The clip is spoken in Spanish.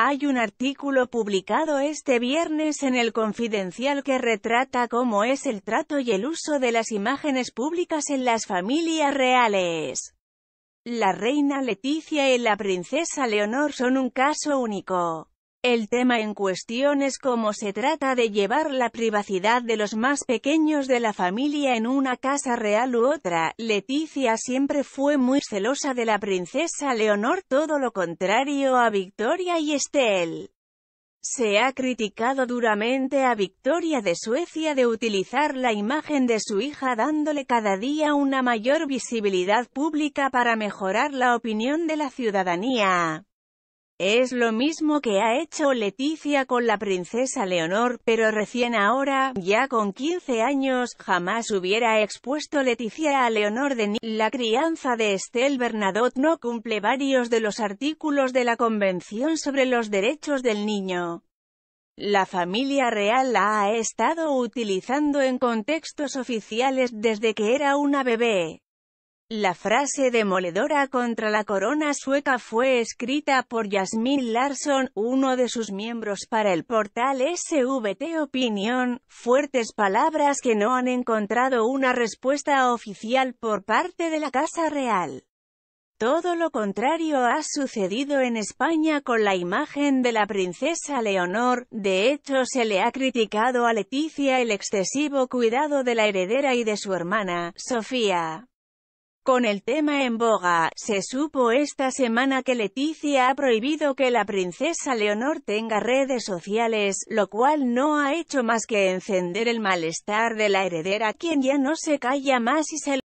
Hay un artículo publicado este viernes en El Confidencial que retrata cómo es el trato y el uso de las imágenes públicas en las familias reales. La reina Leticia y la princesa Leonor son un caso único. El tema en cuestión es cómo se trata de llevar la privacidad de los más pequeños de la familia en una casa real u otra. Leticia siempre fue muy celosa de la princesa Leonor, todo lo contrario a Victoria y Estelle. Se ha criticado duramente a Victoria de Suecia de utilizar la imagen de su hija dándole cada día una mayor visibilidad pública para mejorar la opinión de la ciudadanía. Es lo mismo que ha hecho Leticia con la princesa Leonor, pero recién ahora, ya con 15 años, jamás hubiera expuesto Leticia a Leonor de ni La crianza de Estelle Bernadotte no cumple varios de los artículos de la Convención sobre los Derechos del Niño. La familia real la ha estado utilizando en contextos oficiales desde que era una bebé. La frase demoledora contra la corona sueca fue escrita por Jasmine Larsson, uno de sus miembros para el portal SVT Opinión, fuertes palabras que no han encontrado una respuesta oficial por parte de la Casa Real. Todo lo contrario ha sucedido en España con la imagen de la princesa Leonor, de hecho se le ha criticado a Leticia el excesivo cuidado de la heredera y de su hermana, Sofía. Con el tema en boga, se supo esta semana que Leticia ha prohibido que la princesa Leonor tenga redes sociales, lo cual no ha hecho más que encender el malestar de la heredera quien ya no se calla más y se